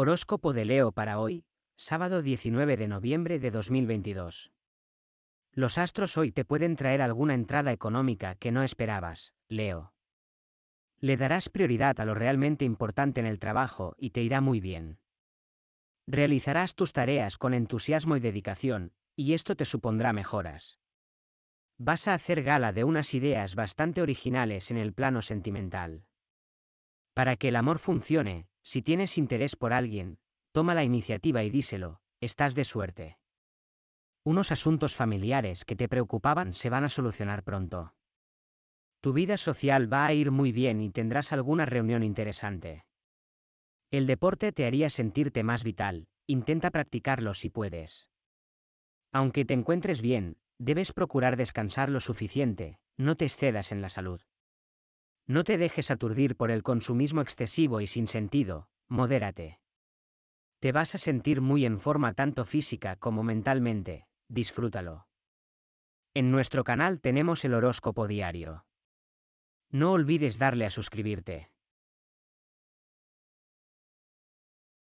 Horóscopo de Leo para hoy, sábado 19 de noviembre de 2022. Los astros hoy te pueden traer alguna entrada económica que no esperabas, Leo. Le darás prioridad a lo realmente importante en el trabajo y te irá muy bien. Realizarás tus tareas con entusiasmo y dedicación, y esto te supondrá mejoras. Vas a hacer gala de unas ideas bastante originales en el plano sentimental. Para que el amor funcione, si tienes interés por alguien, toma la iniciativa y díselo, estás de suerte. Unos asuntos familiares que te preocupaban se van a solucionar pronto. Tu vida social va a ir muy bien y tendrás alguna reunión interesante. El deporte te haría sentirte más vital, intenta practicarlo si puedes. Aunque te encuentres bien, debes procurar descansar lo suficiente, no te excedas en la salud. No te dejes aturdir por el consumismo excesivo y sin sentido, modérate. Te vas a sentir muy en forma tanto física como mentalmente, disfrútalo. En nuestro canal tenemos el horóscopo diario. No olvides darle a suscribirte.